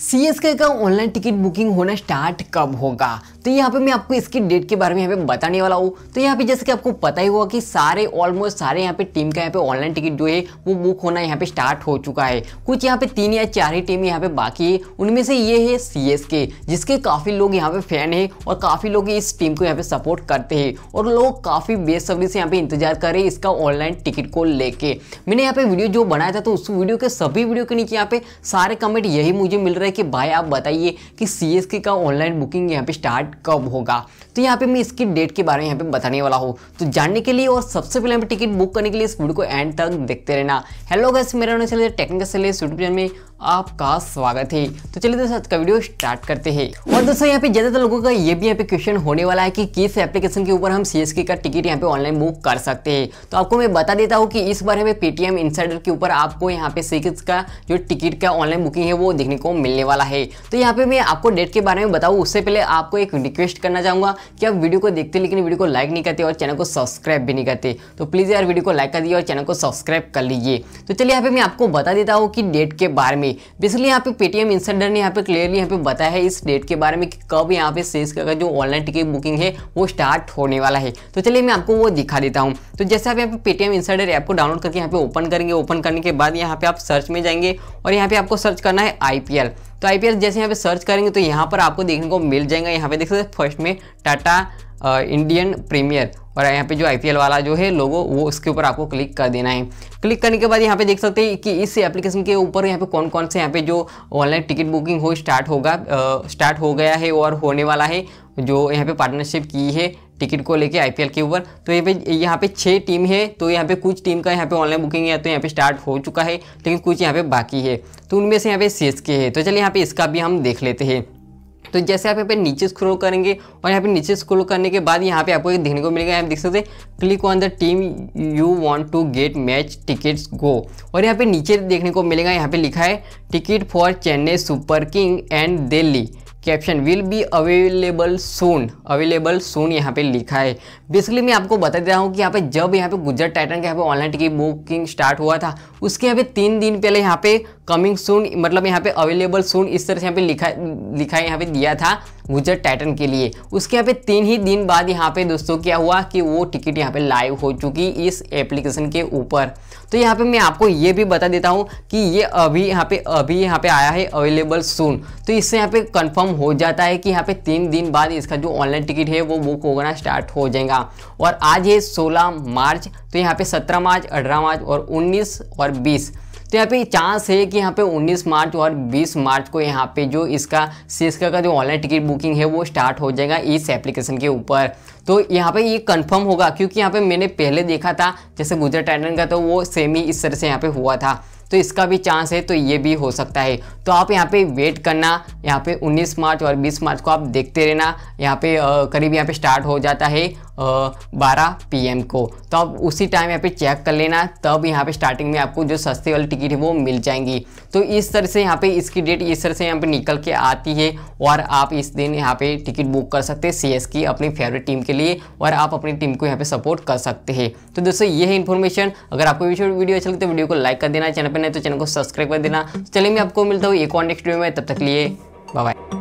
सी S K का online ticket booking होना start कब होगा तो यहाँ पे मैं आपको इसकी डेट के बारे में यहाँ पे बताने वाला हूँ तो यहाँ पे जैसे कि आपको पता ही होगा कि सारे ऑलमोस्ट सारे यहाँ पे टीम का यहाँ पे ऑनलाइन टिकट जो है वो बुक होना यहाँ पे स्टार्ट हो चुका है कुछ यहाँ पे तीन या चार ही टीम यहाँ पे बाकी है उनमें से ये है सी एस के जिसके काफ़ी लोग यहाँ पे फैन है और काफ़ी लोग इस टीम को यहाँ पे सपोर्ट करते हैं और लोग काफ़ी बेसब्री से यहाँ पे इंतजार कर रहे हैं इसका ऑनलाइन टिकट को लेके मैंने यहाँ पे वीडियो जो बनाया था तो उस वीडियो के सभी वीडियो के नीचे यहाँ पे सारे कमेंट यही मुझे मिल रहे है कि भाई आप बताइए कि सी का ऑनलाइन बुकिंग यहाँ पे स्टार्ट कब होगा तो यहाँ पे मैं इसकी डेट के बारे में यहाँ पे बताने वाला हूँ तो जानने के लिए और सबसे पहले यहाँ पे टिकट बुक करने के लिए इस वीडियो को एंड तक देखते रहना हेलो गैस मेरा नाम चले टेक्निकल सेले यूट्यूब चैनल में आपका स्वागत है तो चलिए दोस्तों आज का वीडियो स्टार्ट करते हैं और दोस्तों यहाँ पे ज़्यादातर लोगों का ये भी यहाँ पे क्वेश्चन होने वाला है कि किस एप्लीकेशन के ऊपर हम सी का टिकट यहाँ पे ऑनलाइन बुक कर सकते हैं तो आपको मैं बता देता हूँ कि इस बार हमें पेटीएम इंसाइडर के ऊपर आपको यहाँ पे सी का जो टिकट का ऑनलाइन बुकिंग है वो देखने को मिलने वाला है तो यहाँ पे मैं आपको डेट के बारे में बताऊँ उससे पहले आपको एक रिक्वेस्ट करना चाहूँगा कि आप वीडियो को देखते लेकिन वीडियो को लाइक नहीं करते और चैनल को सब्सक्राइब भी नहीं करते तो प्लीज़ यार वीडियो को लाइक कर दिए और चैनल को सब्सक्राइब कर लीजिए तो चलिए यहाँ पे मैं आपको बता देता हूँ कि डेट के बारे में गई बेसिकली यहाँ पे पेटीएम इंसेंडर ने यहाँ पे क्लियरली यहाँ पे बताया है इस डेट के बारे में कि कब यहाँ पे सेल्स का जो ऑनलाइन टिकट बुकिंग है वो स्टार्ट होने वाला है तो चलिए मैं आपको वो दिखा देता हूँ तो जैसे आप यहाँ पे पेटीएम इंसेंडर ऐप को डाउनलोड करके यहाँ पे ओपन करेंगे ओपन करने के बाद यहाँ पे आप सर्च में जाएंगे और यहाँ पे आपको सर्च करना है आई तो आई जैसे यहाँ पे सर्च करेंगे तो यहाँ पर आपको देखने को मिल जाएगा यहाँ पे देख सकते फर्स्ट में टाटा इंडियन प्रीमियर और यहाँ पे जो आई वाला जो है लोगो वो उसके ऊपर आपको क्लिक कर देना है क्लिक करने के बाद यहाँ पे देख सकते हैं कि इस एप्लीकेशन के ऊपर यहाँ पे कौन कौन से यहाँ पे जो ऑनलाइन टिकट बुकिंग हो स्टार्ट होगा स्टार्ट हो गया है और होने वाला है जो यहाँ पे पार्टनरशिप की है टिकट को लेके आईपीएल के ऊपर तो यहाँ पे यहाँ पे छः टीम है तो यहाँ पे कुछ टीम का यहाँ पे ऑनलाइन बुकिंग है तो यहाँ पे स्टार्ट हो चुका है लेकिन कुछ यहाँ पे बाकी है तो उनमें से यहाँ पे सी है तो चलिए यहाँ पे इसका भी हम देख लेते हैं तो जैसे आप यहाँ पे नीचे स्क्रोल करेंगे और यहाँ पे नीचे स्क्रोल करने के बाद यहाँ पे आपको एक देखने को मिलेगा आप देख सकते click on the team you want to get match tickets go और यहाँ पे नीचे देखने को मिलेगा यहाँ पे लिखा है ticket for Chennai Super King and Delhi कैप्शन will be available soon available soon यहाँ पे लिखा है बेसिकली मैं आपको बता दे रहा हूँ कि यहाँ पे जब यहाँ पे गुजरात टाइटन का यहाँ पे ऑनलाइन टिकट बुकिंग स्टार्ट हुआ था उसके यहाँ पे तीन दिन पहले यहाँ पे कमिंग सून मतलब यहाँ पे अवेलेबल सून इस तरह से यहाँ पे लिखा लिखा है यहाँ पे दिया था गुजर टाइटन के लिए उसके यहाँ पे तीन ही दिन बाद यहाँ पे दोस्तों क्या हुआ कि वो टिकट यहाँ पे लाइव हो चुकी इस एप्लीकेशन के ऊपर तो यहाँ पे मैं आपको ये भी बता देता हूँ कि ये अभी यहाँ पे अभी यहाँ पे आया है अवेलेबल सून तो इससे यहाँ पे कंफर्म हो जाता है कि यहाँ पे तीन दिन बाद इसका जो ऑनलाइन टिकट है वो बुक होना स्टार्ट हो जाएगा और आज है सोलह मार्च तो यहाँ पे सत्रह मार्च अठारह मार्च और उन्नीस और बीस तो यहाँ पे चांस है कि यहाँ पे 19 मार्च और 20 मार्च को यहाँ पे जो इसका सीएसके का जो ऑनलाइन टिकट बुकिंग है वो स्टार्ट हो जाएगा इस एप्लीकेशन के ऊपर तो यहाँ पे ये कंफर्म होगा क्योंकि यहाँ पे मैंने पहले देखा था जैसे गुजरात टाइटन का तो वो सेम ही इस तरह से यहाँ पे हुआ था तो इसका भी चांस है तो ये भी हो सकता है तो आप यहाँ पे वेट करना यहाँ पे 19 मार्च और 20 मार्च को आप देखते रहना यहाँ पे करीब यहाँ पे स्टार्ट हो जाता है बारह पीएम को तो आप उसी टाइम यहाँ पे चेक कर लेना तब यहाँ पे स्टार्टिंग में आपको जो सस्ती वाली टिकट है वो मिल जाएंगी तो इस तरह से यहाँ पे इसकी डेट इस तरह से यहाँ पे निकल के आती है और आप इस दिन यहाँ पे टिकट बुक कर सकते हैं सी की अपनी फेवरेट टीम के लिए और आप अपनी टीम को यहाँ पे सपोर्ट कर सकते हैं तो दोस्तों ये है इन्फॉर्मेशन अगर आपको वीडियो अच्छा लगता है वीडियो को लाइक कर देना चैनल पर नहीं तो चैनल को सब्सक्राइब कर देना चलिए मैं आपको मिलता हूँ एक और नेक्स्ट वीडियो में तब तक लिए बाय